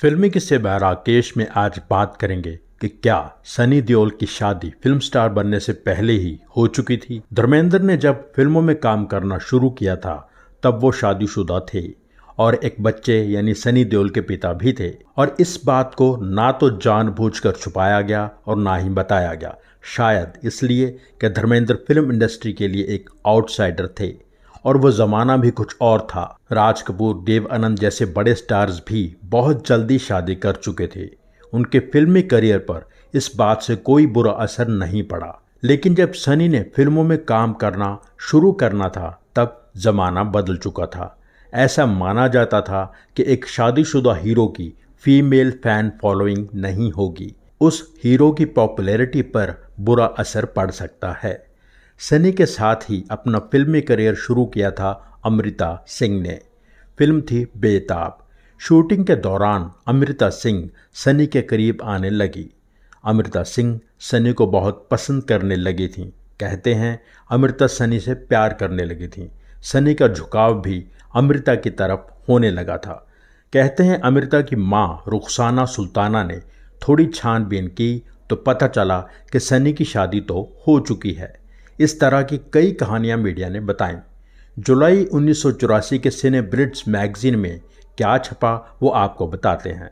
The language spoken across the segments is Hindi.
फिल्मी किस्से बह राकेश में आज बात करेंगे कि क्या सनी देओल की शादी फिल्म स्टार बनने से पहले ही हो चुकी थी धर्मेंद्र ने जब फिल्मों में काम करना शुरू किया था तब वो शादीशुदा थे और एक बच्चे यानी सनी देओल के पिता भी थे और इस बात को ना तो जानबूझकर छुपाया गया और ना ही बताया गया शायद इसलिए कि धर्मेंद्र फिल्म इंडस्ट्री के लिए एक आउटसाइडर थे और वो ज़माना भी कुछ और था राज कपूर देव आनंद जैसे बड़े स्टार्स भी बहुत जल्दी शादी कर चुके थे उनके फिल्मी करियर पर इस बात से कोई बुरा असर नहीं पड़ा लेकिन जब सनी ने फिल्मों में काम करना शुरू करना था तब ज़माना बदल चुका था ऐसा माना जाता था कि एक शादीशुदा हीरो की फीमेल फैन फॉलोइंग नहीं होगी उस हीरो की पॉपुलैरिटी पर बुरा असर पड़ सकता है सनी के साथ ही अपना फिल्मी करियर शुरू किया था अमृता सिंह ने फिल्म थी बेताब शूटिंग के दौरान अमृता सिंह सनी के करीब आने लगी अमृता सिंह सनी को बहुत पसंद करने लगी थी कहते हैं अमृता सनी से प्यार करने लगी थी सनी का झुकाव भी अमृता की तरफ होने लगा था कहते हैं अमृता की माँ रुखसाना सुल्ताना ने थोड़ी छानबीन की तो पता चला कि सनी की शादी तो हो चुकी है इस तरह की कई कहानियां मीडिया ने बताई जुलाई उन्नीस के सिने ब्रिट्स मैगजीन में क्या छपा वो आपको बताते हैं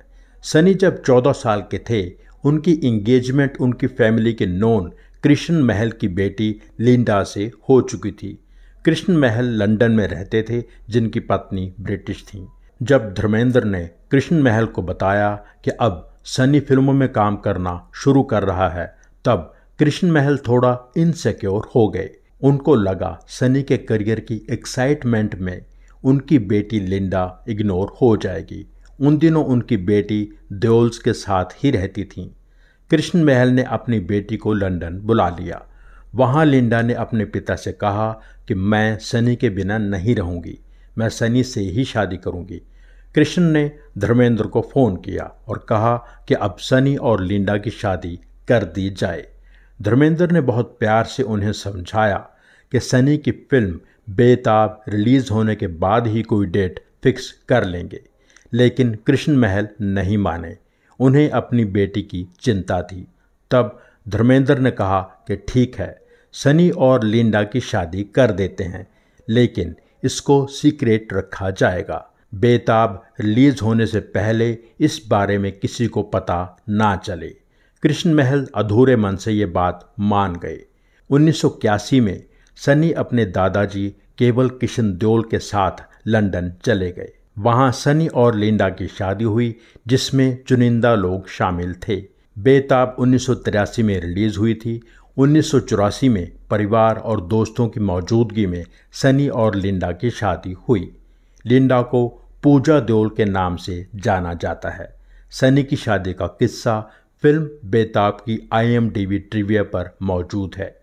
सनी जब 14 साल के थे उनकी इंगेजमेंट उनकी फैमिली के नोन कृष्ण महल की बेटी लिंडा से हो चुकी थी कृष्ण महल लंदन में रहते थे जिनकी पत्नी ब्रिटिश थी जब धर्मेंद्र ने कृष्ण महल को बताया कि अब सनी फिल्मों में काम करना शुरू कर रहा है तब कृष्ण महल थोड़ा इनसेक्योर हो गए उनको लगा सनी के करियर की एक्साइटमेंट में उनकी बेटी लिंडा इग्नोर हो जाएगी उन दिनों उनकी बेटी देओल्स के साथ ही रहती थी कृष्ण महल ने अपनी बेटी को लंदन बुला लिया वहाँ लिंडा ने अपने पिता से कहा कि मैं सनी के बिना नहीं रहूँगी मैं सनी से ही शादी करूँगी कृष्ण ने धर्मेंद्र को फ़ोन किया और कहा कि अब सनी और लिंडा की शादी कर दी जाए धर्मेंद्र ने बहुत प्यार से उन्हें समझाया कि सनी की फिल्म बेताब रिलीज़ होने के बाद ही कोई डेट फिक्स कर लेंगे लेकिन कृष्ण महल नहीं माने उन्हें अपनी बेटी की चिंता थी तब धर्मेंद्र ने कहा कि ठीक है सनी और लिंडा की शादी कर देते हैं लेकिन इसको सीक्रेट रखा जाएगा बेताब रिलीज होने से पहले इस बारे में किसी को पता ना चले कृष्ण महल अधूरे मन से ये बात मान गए 1981 में सनी अपने दादाजी केवल किशन देओल के साथ लंदन चले गए वहाँ सनी और लिंडा की शादी हुई जिसमें चुनिंदा लोग शामिल थे बेताब उन्नीस में रिलीज़ हुई थी उन्नीस में परिवार और दोस्तों की मौजूदगी में सनी और लिंडा की शादी हुई लिंडा को पूजा देओल के नाम से जाना जाता है सनी की शादी का किस्सा फिल्म बेताब की आईएमडीबी ट्रिविया पर मौजूद है